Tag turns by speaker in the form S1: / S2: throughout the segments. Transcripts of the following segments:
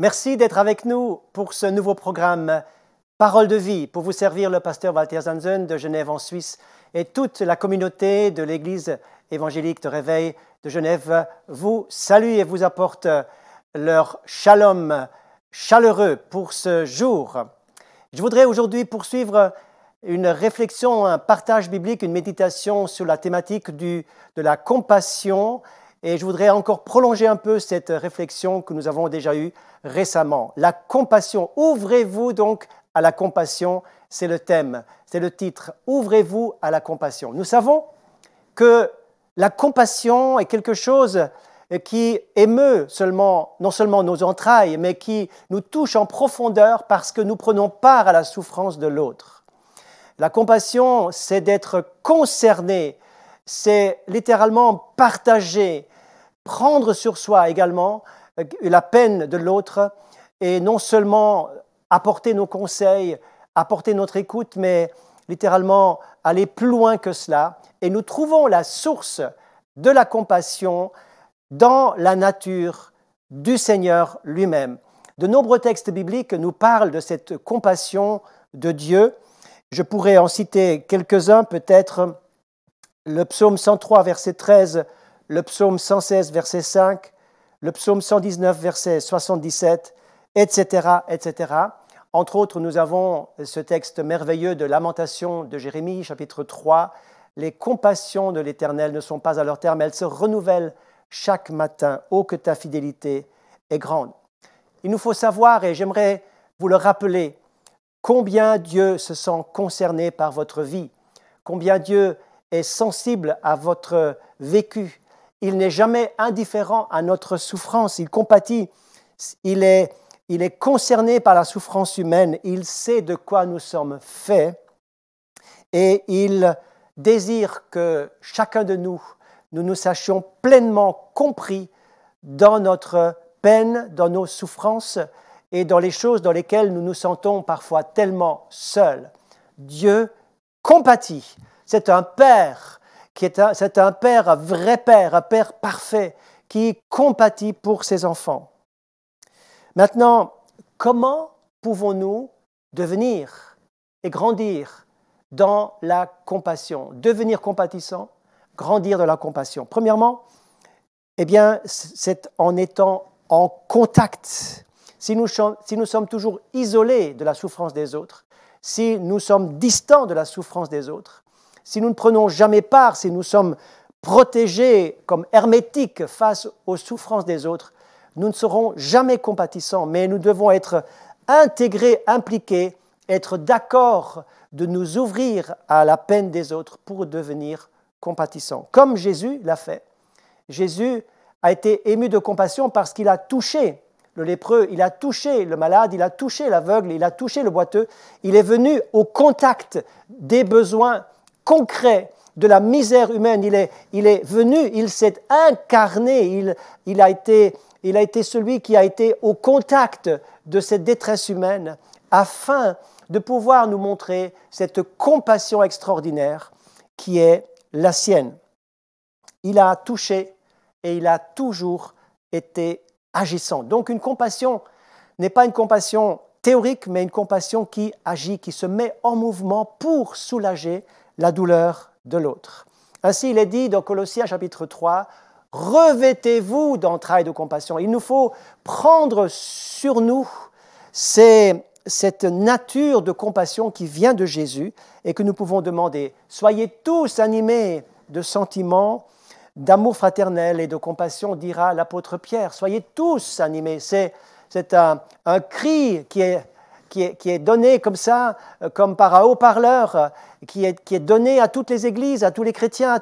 S1: Merci d'être avec nous pour ce nouveau programme Parole de vie pour vous servir le pasteur Walter Zanzen de Genève en Suisse et toute la communauté de l'Église évangélique de réveil de Genève vous salue et vous apporte leur shalom chaleureux pour ce jour. Je voudrais aujourd'hui poursuivre une réflexion, un partage biblique, une méditation sur la thématique de la compassion et je voudrais encore prolonger un peu cette réflexion que nous avons déjà eue récemment. La compassion, ouvrez-vous donc à la compassion, c'est le thème, c'est le titre, ouvrez-vous à la compassion. Nous savons que la compassion est quelque chose qui émeut non seulement nos entrailles, mais qui nous touche en profondeur parce que nous prenons part à la souffrance de l'autre. La compassion, c'est d'être concerné, c'est littéralement partager, prendre sur soi également euh, la peine de l'autre et non seulement apporter nos conseils, apporter notre écoute, mais littéralement aller plus loin que cela. Et nous trouvons la source de la compassion dans la nature du Seigneur lui-même. De nombreux textes bibliques nous parlent de cette compassion de Dieu. Je pourrais en citer quelques-uns, peut-être le psaume 103, verset 13, le psaume 116, verset 5, le psaume 119, verset 77, etc., etc. Entre autres, nous avons ce texte merveilleux de Lamentation de Jérémie, chapitre 3. Les compassions de l'Éternel ne sont pas à leur terme, elles se renouvellent chaque matin. Oh, que ta fidélité est grande. Il nous faut savoir, et j'aimerais vous le rappeler, combien Dieu se sent concerné par votre vie, combien Dieu est sensible à votre vécu, il n'est jamais indifférent à notre souffrance. Il compatit. Il est, il est concerné par la souffrance humaine. Il sait de quoi nous sommes faits. Et il désire que chacun de nous, nous nous sachions pleinement compris dans notre peine, dans nos souffrances et dans les choses dans lesquelles nous nous sentons parfois tellement seuls. Dieu compatit. C'est un Père c'est un père, un vrai père, un père parfait, qui compatit pour ses enfants. Maintenant, comment pouvons-nous devenir et grandir dans la compassion, devenir compatissant, grandir dans la compassion Premièrement, eh bien, c'est en étant en contact. si nous sommes toujours isolés de la souffrance des autres, si nous sommes distants de la souffrance des autres, si nous ne prenons jamais part, si nous sommes protégés comme hermétiques face aux souffrances des autres, nous ne serons jamais compatissants, mais nous devons être intégrés, impliqués, être d'accord de nous ouvrir à la peine des autres pour devenir compatissants, comme Jésus l'a fait. Jésus a été ému de compassion parce qu'il a touché le lépreux, il a touché le malade, il a touché l'aveugle, il a touché le boiteux. Il est venu au contact des besoins concret de la misère humaine. Il est, venu, il s'est incarné, il, a été, il a été celui qui a été au contact de cette détresse humaine afin de pouvoir nous montrer cette compassion extraordinaire qui est la sienne. Il a touché et il a toujours été agissant. Donc une compassion n'est pas une compassion théorique, mais une compassion qui agit, qui se met en mouvement pour soulager la douleur de l'autre. Ainsi, il est dit dans Colossiens chapitre 3, revêtez-vous d'entrailles de compassion. Il nous faut prendre sur nous cette nature de compassion qui vient de Jésus et que nous pouvons demander. Soyez tous animés de sentiments d'amour fraternel et de compassion, dira l'apôtre Pierre. Soyez tous animés. C'est, un cri qui est qui est, qui donné comme ça, euh, comme par un haut-parleur, euh, qui est, qui donné à toutes les églises, à tous les chrétiens, à,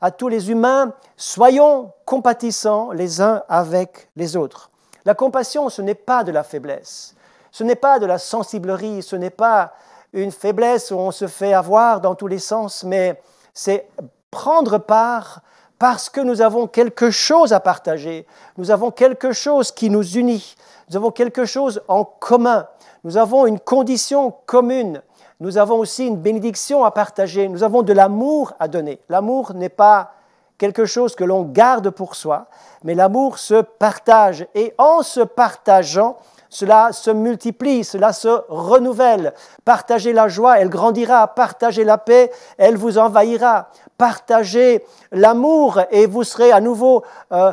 S1: à tous les humains. Soyons compatissants les uns avec les autres. La compassion, ce n'est pas de la faiblesse, ce n'est pas de la sensiblerie, ce n'est pas une faiblesse où on se fait avoir dans tous les sens, mais c'est prendre part parce que nous avons quelque chose à partager, nous avons quelque chose qui nous unit, nous avons quelque chose en commun, nous avons une condition commune, nous avons aussi une bénédiction à partager, nous avons de l'amour à donner. L'amour n'est pas quelque chose que l'on garde pour soi, mais l'amour se partage et en se partageant, cela se multiplie, cela se renouvelle. Partagez la joie, elle grandira. Partagez la paix, elle vous envahira. Partagez l'amour et vous serez à nouveau euh,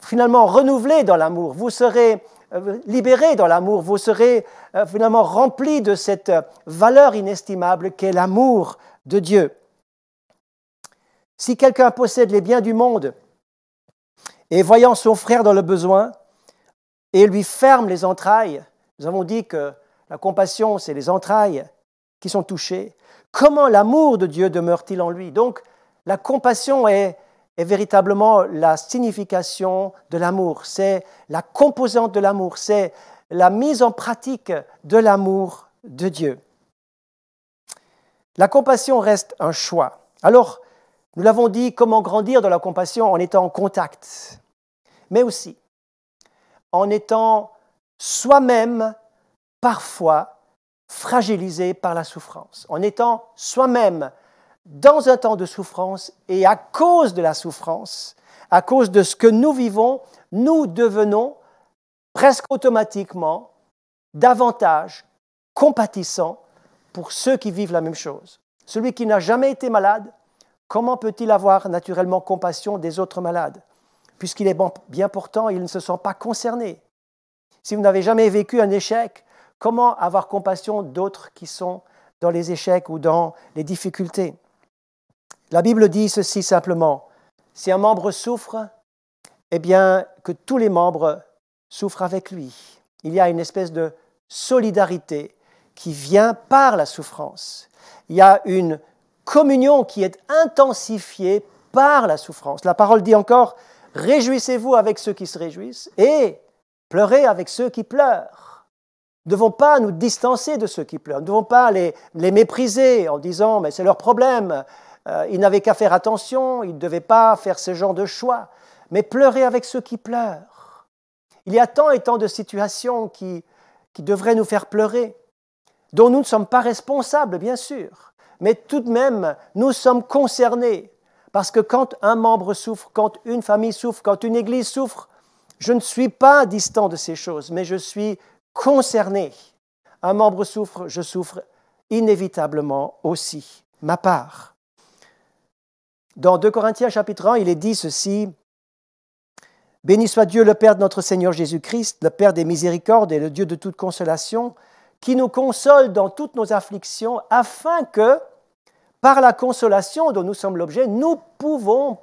S1: finalement renouvelé dans l'amour. Vous serez euh, libéré dans l'amour. Vous serez euh, finalement rempli de cette valeur inestimable qu'est l'amour de Dieu. Si quelqu'un possède les biens du monde et voyant son frère dans le besoin, et lui ferme les entrailles. Nous avons dit que la compassion, c'est les entrailles qui sont touchées. Comment l'amour de Dieu demeure-t-il en lui Donc, la compassion est, véritablement la signification de l'amour, c'est la composante de l'amour, c'est la mise en pratique de l'amour de Dieu. La compassion reste un choix. Alors, nous l'avons dit, comment grandir dans la compassion en étant en contact, mais aussi en étant soi-même parfois fragilisé par la souffrance, en étant soi-même dans un temps de souffrance et à cause de la souffrance, à cause de ce que nous vivons, nous devenons presque automatiquement davantage compatissants pour ceux qui vivent la même chose. Celui qui n'a jamais été malade, comment peut-il avoir naturellement compassion des autres malades puisqu'il est bien portant, il ne se sent pas concerné. Si vous n'avez jamais vécu un échec, comment avoir compassion d'autres qui sont dans les échecs ou dans les difficultés La Bible dit ceci simplement, si un membre souffre, eh bien que tous les membres souffrent avec lui. Il y a une espèce de solidarité qui vient par la souffrance. Il y a une communion qui est intensifiée par la souffrance. La parole dit encore, Réjouissez-vous avec ceux qui se réjouissent et pleurez avec ceux qui pleurent. Nous ne devons pas nous distancer de ceux qui pleurent, nous ne devons pas les, mépriser en disant mais c'est leur problème, euh, ils n'avaient qu'à faire attention, ils ne devaient pas faire ce genre de choix, mais pleurez avec ceux qui pleurent. Il y a tant et tant de situations qui, qui devraient nous faire pleurer, dont nous ne sommes pas responsables, bien sûr, mais tout de même, nous sommes concernés parce que quand un membre souffre, quand une famille souffre, quand une église souffre, je ne suis pas distant de ces choses, mais je suis concerné. Un membre souffre, je souffre inévitablement aussi, ma part. Dans 2 Corinthiens chapitre 1, il est dit ceci, Béni soit Dieu le Père de notre Seigneur Jésus-Christ, le Père des miséricordes et le Dieu de toute consolation, qui nous console dans toutes nos afflictions, afin que, par la consolation dont nous sommes l'objet, nous pouvons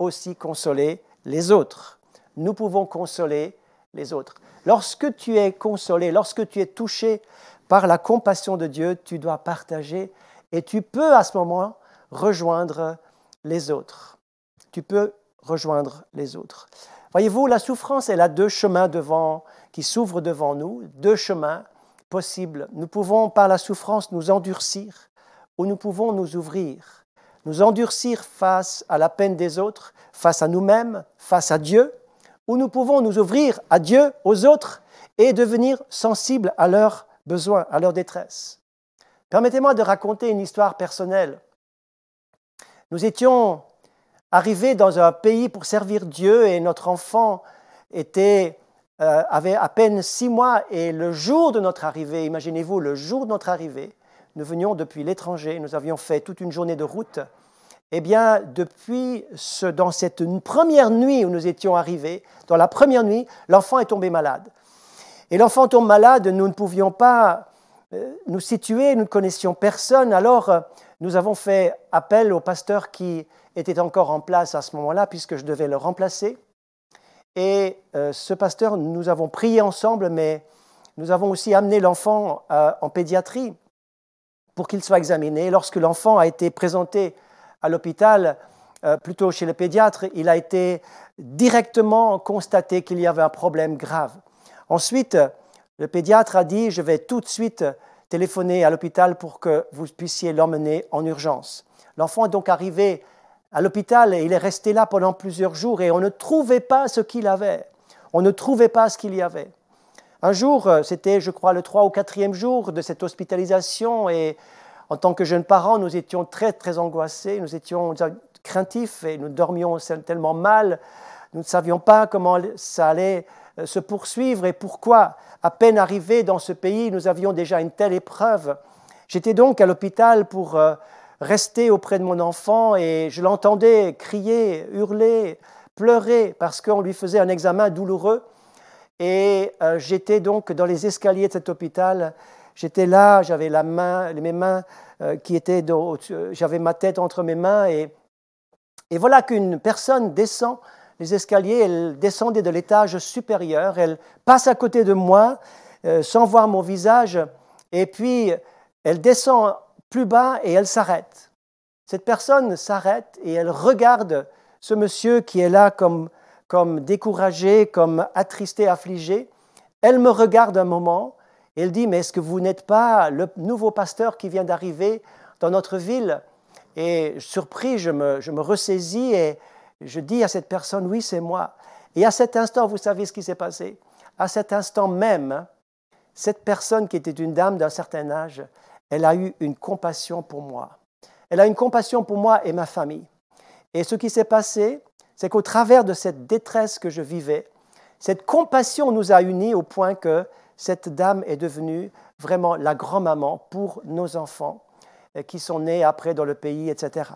S1: aussi consoler les autres. Nous pouvons consoler les autres. Lorsque tu es consolé, lorsque tu es touché par la compassion de Dieu, tu dois partager et tu peux à ce moment rejoindre les autres. Tu peux rejoindre les autres. Voyez-vous, la souffrance, elle a deux chemins devant, qui s'ouvrent devant nous, deux chemins possibles. Nous pouvons par la souffrance nous endurcir où nous pouvons nous ouvrir, nous endurcir face à la peine des autres, face à nous-mêmes, face à Dieu, où nous pouvons nous ouvrir à Dieu, aux autres, et devenir sensibles à leurs besoins, à leur détresse. Permettez-moi de raconter une histoire personnelle. Nous étions arrivés dans un pays pour servir Dieu et notre enfant euh, avait à peine six mois et le jour de notre arrivée, imaginez-vous, le jour de notre arrivée, nous venions depuis l'étranger, nous avions fait toute une journée de route. Eh bien, depuis ce, dans cette première nuit où nous étions arrivés, dans la première nuit, l'enfant est tombé malade. Et l'enfant tombe malade, nous ne pouvions pas euh, nous situer, nous ne connaissions personne. Alors, euh, nous avons fait appel au pasteur qui était encore en place à ce moment-là, puisque je devais le remplacer. Et euh, ce pasteur, nous avons prié ensemble, mais nous avons aussi amené l'enfant en pédiatrie pour qu'il soit examiné. Lorsque l'enfant a été présenté à l'hôpital, euh, plutôt chez le pédiatre, il a été directement constaté qu'il y avait un problème grave. Ensuite, le pédiatre a dit, je vais tout de suite téléphoner à l'hôpital pour que vous puissiez l'emmener en urgence. L'enfant est donc arrivé à l'hôpital et il est resté là pendant plusieurs jours et on ne trouvait pas ce qu'il avait. On ne trouvait pas ce qu'il y avait. Un jour, euh, c'était, je crois, le 3 ou quatrième jour de cette hospitalisation, et en tant que jeunes parents, nous étions très, très angoissés, nous étions craintifs et nous dormions tellement mal. Nous ne savions pas comment ça allait euh, se poursuivre et pourquoi, à peine arrivés dans ce pays, nous avions déjà une telle épreuve. J'étais donc à l'hôpital pour euh, rester auprès de mon enfant et je l'entendais crier, hurler, pleurer parce qu'on lui faisait un examen douloureux. Et euh, j'étais donc dans les escaliers de cet hôpital. J'étais là, j'avais la main, mes mains euh, qui étaient, euh, j'avais ma tête entre mes mains. Et, voilà qu'une personne descend les escaliers, elle descendait de l'étage supérieur, elle passe à côté de moi sans voir mon visage. Et puis, elle descend plus bas et elle s'arrête. Cette personne s'arrête et elle regarde ce monsieur qui est là comme comme découragée, comme attristée, affligée, elle me regarde un moment et elle dit, mais est-ce que vous n'êtes pas le nouveau pasteur qui vient d'arriver dans notre ville Et surpris, je me, je me ressaisis et je dis à cette personne, oui, c'est moi. Et à cet instant, vous savez ce qui s'est passé. À cet instant même, cette personne qui était une dame d'un certain âge, elle a eu une compassion pour moi. Elle a une compassion pour moi et ma famille. Et ce qui s'est passé, c'est qu'au travers de cette détresse que je vivais, cette compassion nous a unis au point que cette dame est devenue vraiment la grand-maman pour nos enfants euh, qui sont nés après dans le pays, etc.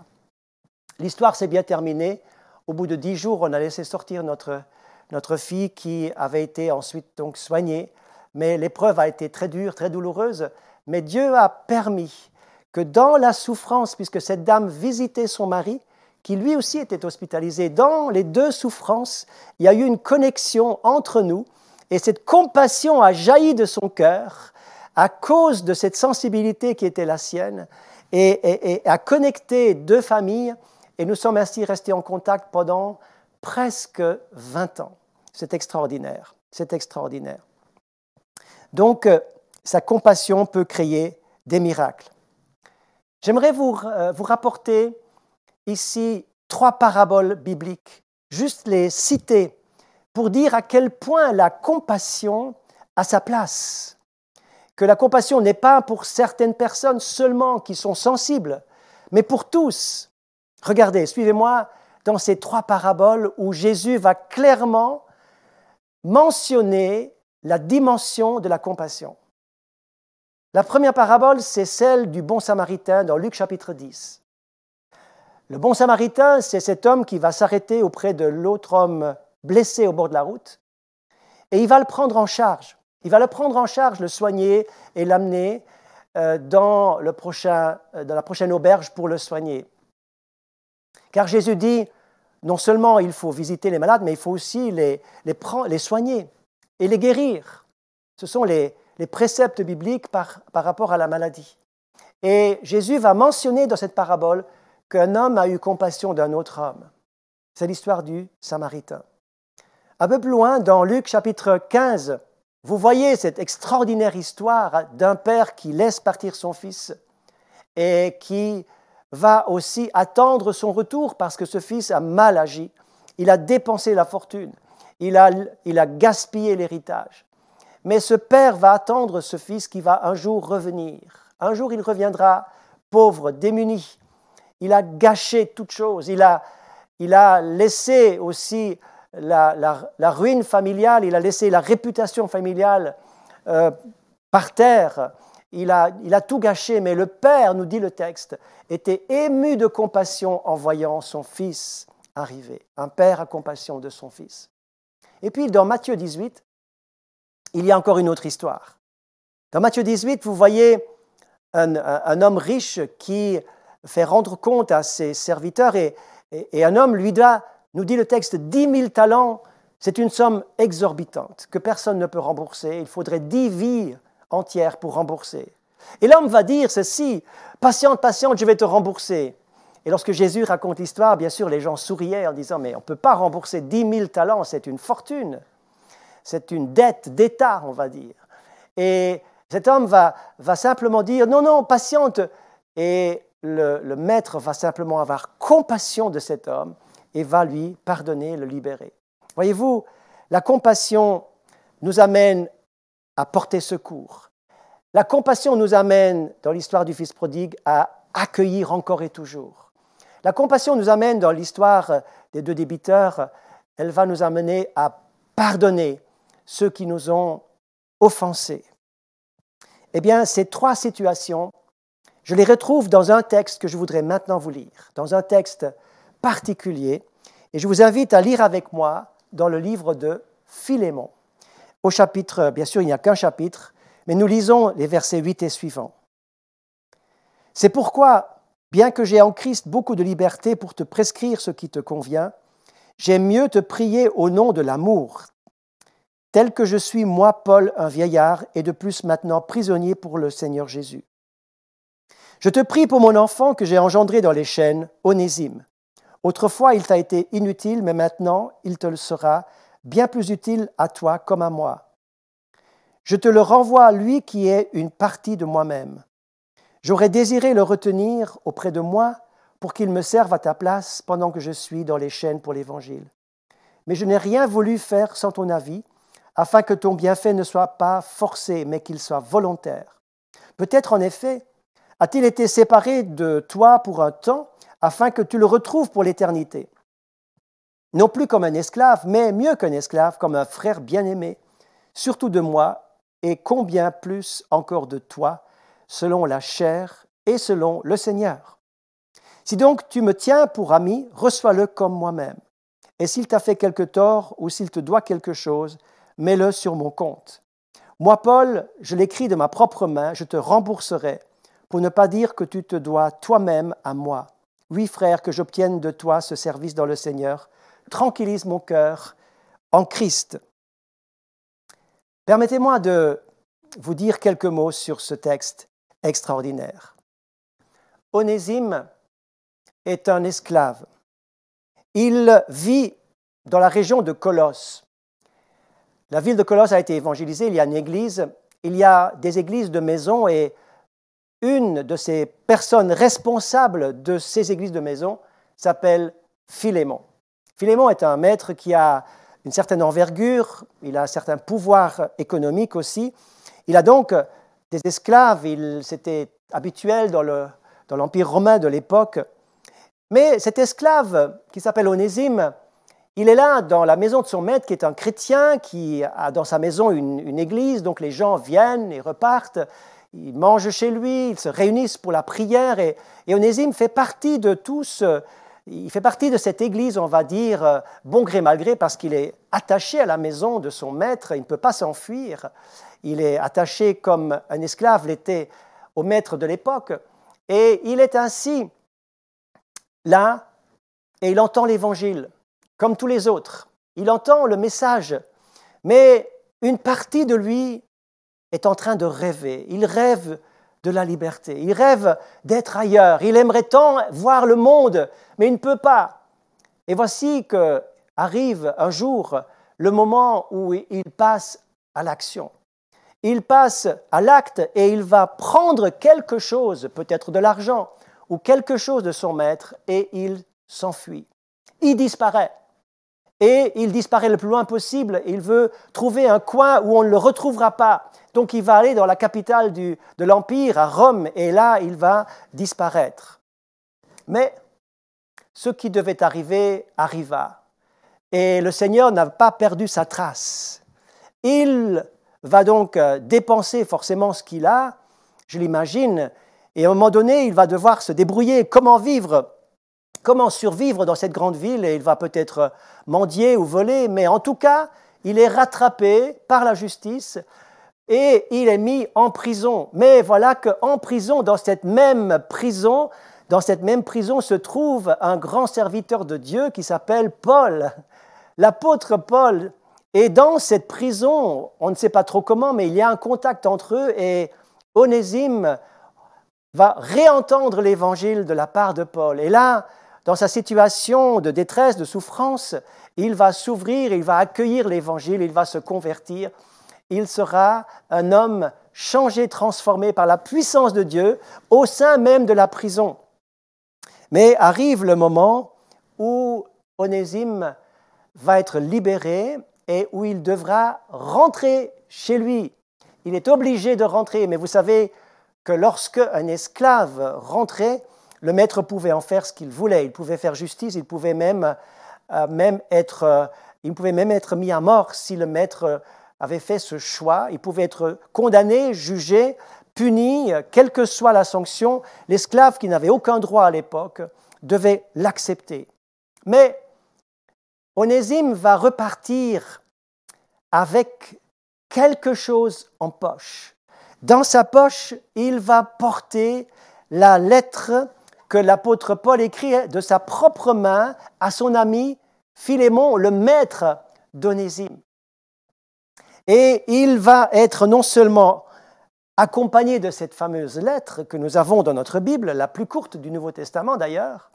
S1: L'histoire s'est bien terminée. Au bout de dix jours, on a laissé sortir notre, notre fille qui avait été ensuite donc soignée. Mais l'épreuve a été très dure, très douloureuse. Mais Dieu a permis que dans la souffrance, puisque cette dame visitait son mari, qui lui aussi était hospitalisé. Dans les deux souffrances, il y a eu une connexion entre nous et cette compassion a jailli de son cœur à cause de cette sensibilité qui était la sienne et, a connecté deux familles et nous sommes ainsi restés en contact pendant presque 20 ans. C'est extraordinaire, c'est extraordinaire. Donc, euh, sa compassion peut créer des miracles. J'aimerais vous euh, rapporter ici trois paraboles bibliques, juste les citer, pour dire à quel point la compassion a sa place. Que la compassion n'est pas pour certaines personnes seulement qui sont sensibles, mais pour tous. Regardez, suivez-moi dans ces trois paraboles où Jésus va clairement mentionner la dimension de la compassion. La première parabole, c'est celle du bon samaritain dans Luc chapitre 10. Le bon samaritain, c'est cet homme qui va s'arrêter auprès de l'autre homme blessé au bord de la route, et il va le prendre en charge. Il va le prendre en charge, le soigner et l'amener euh, dans, le prochain, euh, la prochaine auberge pour le soigner. Car Jésus dit, non seulement il faut visiter les malades, mais il faut aussi les, les, soigner et les guérir. Ce sont les, préceptes bibliques par rapport à la maladie. Et Jésus va mentionner dans cette parabole qu'un homme a eu compassion d'un autre homme. C'est l'histoire du Samaritain. Un peu plus loin, dans Luc chapitre 15, vous voyez cette extraordinaire histoire d'un père qui laisse partir son fils et qui va aussi attendre son retour parce que ce fils a mal agi. Il a dépensé la fortune, il a, il a gaspillé l'héritage. Mais ce père va attendre ce fils qui va un jour revenir. Un jour, il reviendra pauvre, démuni, il a gâché toute chose, il a, laissé aussi la, ruine familiale, il a laissé la réputation familiale euh, par terre, il a, tout gâché, mais le Père, nous dit le texte, était ému de compassion en voyant son fils arriver. Un Père à compassion de son fils. Et puis dans Matthieu 18, il y a encore une autre histoire. Dans Matthieu 18, vous voyez un homme riche qui fait rendre compte à ses serviteurs et, un homme lui doit, nous dit le texte, dix mille talents. C'est une somme exorbitante que personne ne peut rembourser. Il faudrait dix vies entières pour rembourser. Et l'homme va dire ceci, patiente, patiente, je vais te rembourser. Et lorsque Jésus raconte l'histoire, bien sûr, les gens souriaient en disant, mais on ne peut pas rembourser 10 000 talents, c'est une fortune, c'est une dette d'État, on va dire. Et cet homme va, simplement dire, non, non, patiente le, maître va simplement avoir compassion de cet homme et va lui pardonner, le libérer. Voyez-vous, la compassion nous amène à porter secours. La compassion nous amène, dans l'histoire du Fils prodigue, à accueillir encore et toujours. La compassion nous amène, dans l'histoire des deux débiteurs, elle va nous amener à pardonner ceux qui nous ont offensés. Eh bien, ces trois situations je les retrouve dans un texte que je voudrais maintenant vous lire, dans un texte particulier, et je vous invite à lire avec moi dans le livre de Philémon. Au chapitre, bien sûr, il n'y a qu'un chapitre, mais nous lisons les versets 8 et suivants. C'est pourquoi, bien que j'ai en Christ beaucoup de liberté pour te prescrire ce qui te convient, j'aime mieux te prier au nom de l'amour, tel que je suis moi, Paul, un vieillard, et de plus maintenant prisonnier pour le Seigneur Jésus. Je te prie pour mon enfant que j'ai engendré dans les chaînes, Onésime. Autrefois, il t'a été inutile, mais maintenant, il te le sera, bien plus utile à toi comme à moi. Je te le renvoie à lui qui est une partie de moi-même. J'aurais désiré le retenir auprès de moi pour qu'il me serve à ta place pendant que je suis dans les chaînes pour l'Évangile. Mais je n'ai rien voulu faire sans ton avis, afin que ton bienfait ne soit pas forcé, mais qu'il soit volontaire. Peut-être en effet a-t-il été séparé de toi pour un temps, afin que tu le retrouves pour l'éternité Non plus comme un esclave, mais mieux qu'un esclave, comme un frère bien-aimé, surtout de moi, et combien plus encore de toi, selon la chair et selon le Seigneur. Si donc tu me tiens pour ami, reçois-le comme moi-même. Et s'il t'a fait quelque tort ou s'il te doit quelque chose, mets-le sur mon compte. Moi, Paul, je l'écris de ma propre main, je te rembourserai pour ne pas dire que tu te dois toi-même à moi. Oui, frères, que j'obtienne de toi ce service dans le Seigneur. Tranquillise mon cœur en Christ. Permettez-moi de vous dire quelques mots sur ce texte extraordinaire. Onésime est un esclave. Il vit dans la région de Colosse. La ville de Colosse a été évangélisée, il y a une église, il y a des églises de maisons et une de ces personnes responsables de ces églises de maison s'appelle Philémon. Philémon est un maître qui a une certaine envergure, il a un certain pouvoir économique aussi. Il a donc des esclaves, c'était habituel dans l'Empire romain de l'époque. Mais cet esclave qui s'appelle Onésime, il est là dans la maison de son maître qui est un chrétien, qui a dans sa maison une église, donc les gens viennent et repartent ils mangent chez lui, ils se réunissent pour la prière, et, et Onésime fait partie de tous. il fait partie de cette église, on va dire, euh, bon gré mal gré, parce qu'il est attaché à la maison de son maître, il ne peut pas s'enfuir. Il est attaché comme un esclave l'était au maître de l'époque. Et il est ainsi là, et il entend l'évangile, comme tous les autres. Il entend le message, mais une partie de lui est en train de rêver. Il rêve de la liberté. Il rêve d'être ailleurs. Il aimerait tant voir le monde, mais il ne peut pas. Et voici que arrive un jour le moment où il passe à l'action. Il passe à l'acte et il va prendre quelque chose, peut-être de l'argent ou quelque chose de son maître, et il s'enfuit. Il disparaît. Et il disparaît le plus loin possible. Il veut trouver un coin où on ne le retrouvera pas. Donc il va aller dans la capitale de l'Empire, à Rome, et là, il va disparaître. Mais ce qui devait arriver arriva. Et le Seigneur n'a pas perdu sa trace. Il va donc euh, dépenser forcément ce qu'il a, je l'imagine, et à un moment donné, il va devoir se débrouiller, comment vivre, comment survivre dans cette grande ville, et il va peut-être mendier ou voler, mais en tout cas, il est rattrapé par la justice, et il est mis en prison. Mais voilà qu'en prison, dans cette même prison, dans cette même prison se trouve un grand serviteur de Dieu qui s'appelle Paul, l'apôtre Paul. Et dans cette prison, on ne sait pas trop comment, mais il y a un contact entre eux et Onésime va réentendre l'évangile de la part de Paul. Et là, dans sa situation de détresse, de souffrance, il va s'ouvrir, il va accueillir l'évangile, il va se convertir il sera un homme changé, transformé par la puissance de Dieu au sein même de la prison. Mais arrive le moment où Onésime va être libéré et où il devra rentrer chez lui. Il est obligé de rentrer, mais vous savez que lorsque un esclave rentrait, le maître pouvait en faire ce qu'il voulait. Il pouvait faire justice, il pouvait même, euh, même être, euh, il pouvait même être mis à mort si le maître avait fait ce choix. Il pouvait être condamné, jugé, puni, quelle que soit la sanction. L'esclave, qui n'avait aucun droit à l'époque, devait l'accepter. Mais Onésime va repartir avec quelque chose en poche. Dans sa poche, il va porter la lettre que l'apôtre Paul écrit de sa propre main à son ami Philémon, le maître d'Onésime. Et il va être non seulement accompagné de cette fameuse lettre que nous avons dans notre Bible, la plus courte du Nouveau Testament d'ailleurs,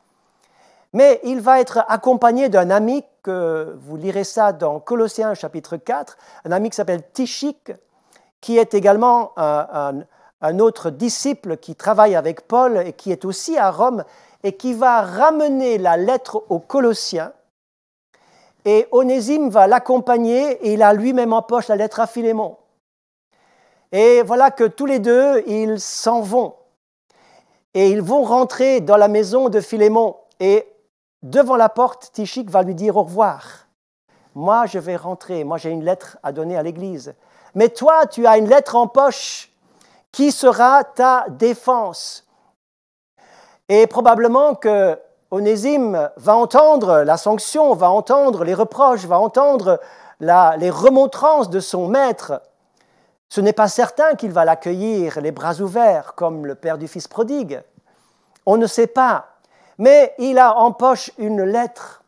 S1: mais il va être accompagné d'un ami que vous lirez ça dans Colossiens chapitre 4, un ami qui s'appelle Tichique, qui est également un, autre disciple qui travaille avec Paul et qui est aussi à Rome et qui va ramener la lettre aux Colossiens et Onésime va l'accompagner et il a lui-même en poche la lettre à Philémon. Et voilà que tous les deux, ils s'en vont. Et ils vont rentrer dans la maison de Philémon. Et devant la porte, Tichique va lui dire au revoir. Moi, je vais rentrer. Moi, j'ai une lettre à donner à l'Église. Mais toi, tu as une lettre en poche. Qui sera ta défense Et probablement que Onésime va entendre la sanction, va entendre les reproches, va entendre les remontrances de son maître. Ce n'est pas certain qu'il va l'accueillir les bras ouverts comme le père du fils prodigue. On ne sait pas. Mais il a en poche une lettre.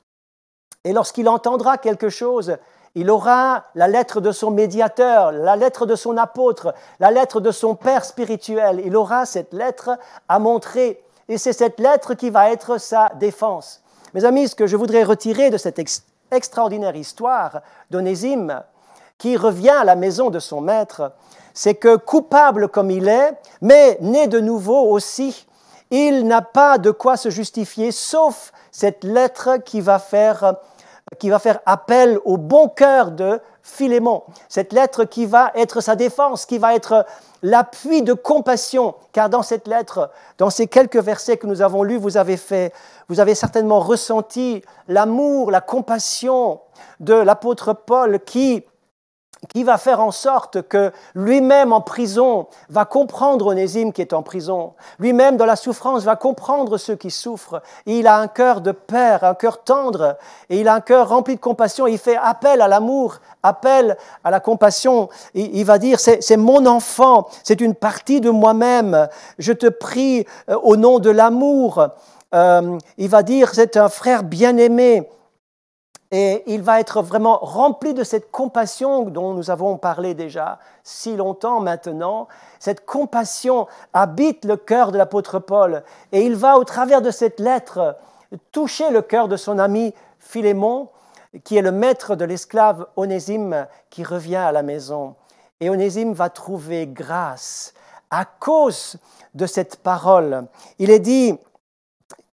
S1: Et lorsqu'il entendra quelque chose, il aura la lettre de son médiateur, la lettre de son apôtre, la lettre de son père spirituel. Il aura cette lettre à montrer et c'est cette lettre qui va être sa défense. Mes amis, ce que je voudrais retirer de cette extraordinaire histoire d'Onésime, qui revient à la maison de son maître, c'est que coupable comme il est, mais né de nouveau aussi, il n'a pas de quoi se justifier, sauf cette lettre qui va faire qui va faire appel au bon cœur de Philémon. Cette lettre qui va être sa défense, qui va être l'appui de compassion. Car dans cette lettre, dans ces quelques versets que nous avons lus, vous avez, fait, vous avez certainement ressenti l'amour, la compassion de l'apôtre Paul qui qui va faire en sorte que lui-même en prison va comprendre Onésime qui est en prison, lui-même dans la souffrance va comprendre ceux qui souffrent. il a un cœur de père, un cœur tendre, et il a un cœur rempli de compassion, il fait appel à l'amour, appel à la compassion. Il, va dire, c'est mon enfant, c'est une partie de moi-même, je te prie euh, au nom de l'amour. Euh, il va dire, c'est un frère bien-aimé. Et il va être vraiment rempli de cette compassion dont nous avons parlé déjà si longtemps maintenant. Cette compassion habite le cœur de l'apôtre Paul. Et il va, au travers de cette lettre, toucher le cœur de son ami Philémon, qui est le maître de l'esclave Onésime qui revient à la maison. Et Onésime va trouver grâce à cause de cette parole. Il est dit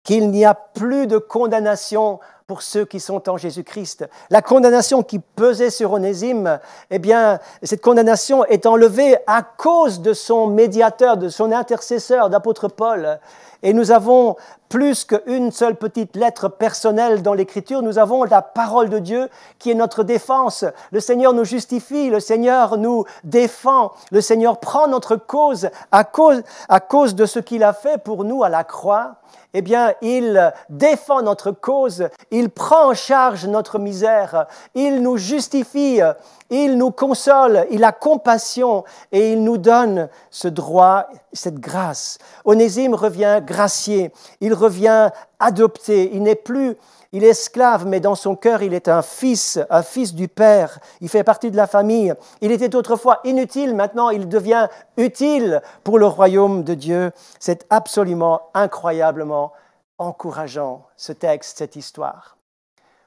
S1: qu'il n'y a plus de condamnation pour ceux qui sont en Jésus-Christ. La condamnation qui pesait sur Onésime, eh bien, cette condamnation est enlevée à cause de son médiateur, de son intercesseur, d'apôtre Paul. Et nous avons plus qu'une seule petite lettre personnelle dans l'Écriture, nous avons la parole de Dieu qui est notre défense. Le Seigneur nous justifie, le Seigneur nous défend, le Seigneur prend notre cause à cause, à cause de ce qu'il a fait pour nous à la croix. Eh bien, il défend notre cause, il prend en charge notre misère, il nous justifie, il nous console, il a compassion et il nous donne ce droit, cette grâce. Onésime revient gracié, il revient adopté, il n'est plus, il est esclave, mais dans son cœur, il est un fils, un fils du Père, il fait partie de la famille. Il était autrefois inutile, maintenant il devient utile pour le royaume de Dieu. C'est absolument incroyablement encourageant, ce texte, cette histoire.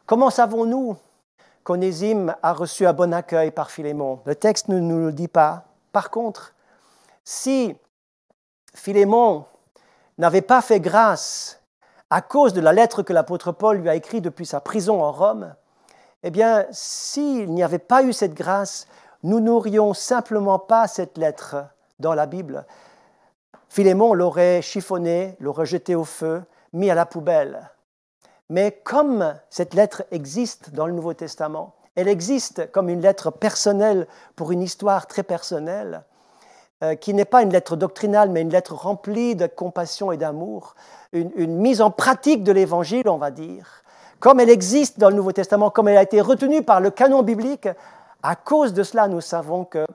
S1: Comment savons-nous qu'Onésime a reçu un bon accueil par Philémon Le texte ne nous le dit pas. Par contre, si Philémon n'avait pas fait grâce à cause de la lettre que l'apôtre Paul lui a écrite depuis sa prison en Rome, eh bien, s'il n'y avait pas eu cette grâce, nous n'aurions simplement pas cette lettre dans la Bible. Philémon l'aurait chiffonné, l'aurait jeté au feu, mis à la poubelle. Mais comme cette lettre existe dans le Nouveau Testament, elle existe comme une lettre personnelle pour une histoire très personnelle, euh, qui n'est pas une lettre doctrinale, mais une lettre remplie de compassion et d'amour, une, mise en pratique de l'Évangile, on va dire, comme elle existe dans le Nouveau Testament, comme elle a été retenue par le canon biblique, à cause de cela, nous savons que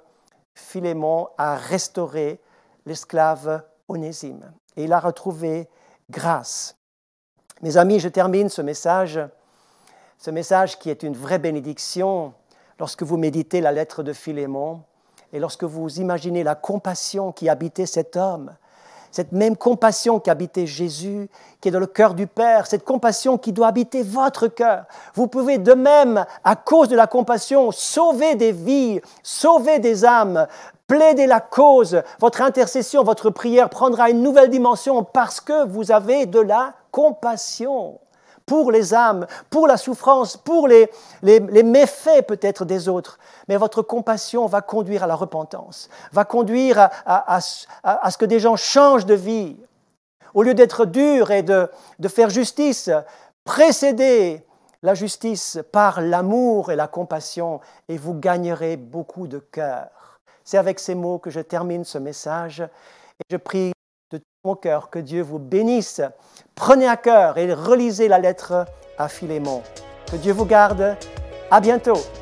S1: Philémon a restauré l'esclave Onésime et il a retrouvé grâce. Mes amis, je termine ce message, ce message qui est une vraie bénédiction lorsque vous méditez la lettre de Philémon. Et lorsque vous imaginez la compassion qui habitait cet homme, cette même compassion qui habitait Jésus, qui est dans le cœur du Père, cette compassion qui doit habiter votre cœur. Vous pouvez de même, à cause de la compassion, sauver des vies, sauver des âmes, plaider la cause. Votre intercession, votre prière prendra une nouvelle dimension parce que vous avez de la compassion pour les âmes, pour la souffrance, pour les, méfaits peut-être des autres. Mais votre compassion va conduire à la repentance, va conduire à, ce que des gens changent de vie. Au lieu d'être dur et de, de faire justice, précédez la justice par l'amour et la compassion et vous gagnerez beaucoup de cœur. C'est avec ces mots que je termine ce message et je prie de tout mon cœur que Dieu vous bénisse Prenez à cœur et relisez la lettre à Philémon. Que Dieu vous garde. À bientôt.